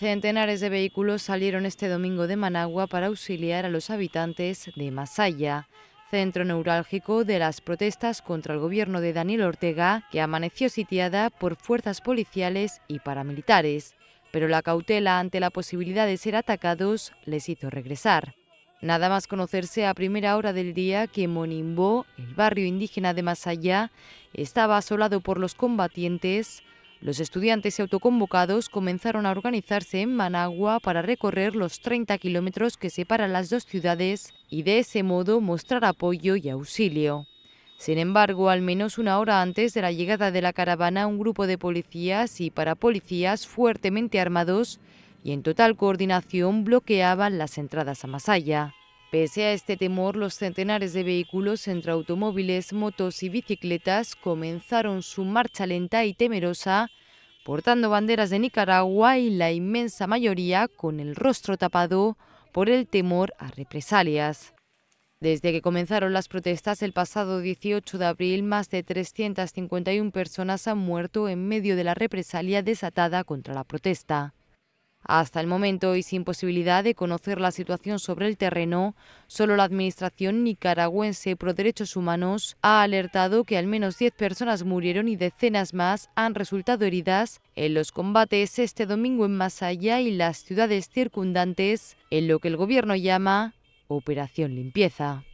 Centenares de vehículos salieron este domingo de Managua para auxiliar a los habitantes de Masaya, centro neurálgico de las protestas contra el gobierno de Daniel Ortega, que amaneció sitiada por fuerzas policiales y paramilitares, pero la cautela ante la posibilidad de ser atacados les hizo regresar. Nada más conocerse a primera hora del día que Monimbo, el barrio indígena de Masaya, estaba asolado por los combatientes, los estudiantes autoconvocados comenzaron a organizarse en Managua para recorrer los 30 kilómetros que separan las dos ciudades y de ese modo mostrar apoyo y auxilio. Sin embargo, al menos una hora antes de la llegada de la caravana, un grupo de policías y parapolicías fuertemente armados y en total coordinación bloqueaban las entradas a Masaya. Pese a este temor, los centenares de vehículos entre automóviles, motos y bicicletas comenzaron su marcha lenta y temerosa, portando banderas de Nicaragua y la inmensa mayoría con el rostro tapado por el temor a represalias. Desde que comenzaron las protestas el pasado 18 de abril, más de 351 personas han muerto en medio de la represalia desatada contra la protesta. Hasta el momento y sin posibilidad de conocer la situación sobre el terreno, solo la Administración nicaragüense pro derechos humanos ha alertado que al menos 10 personas murieron y decenas más han resultado heridas en los combates este domingo en Masaya y las ciudades circundantes, en lo que el gobierno llama Operación Limpieza.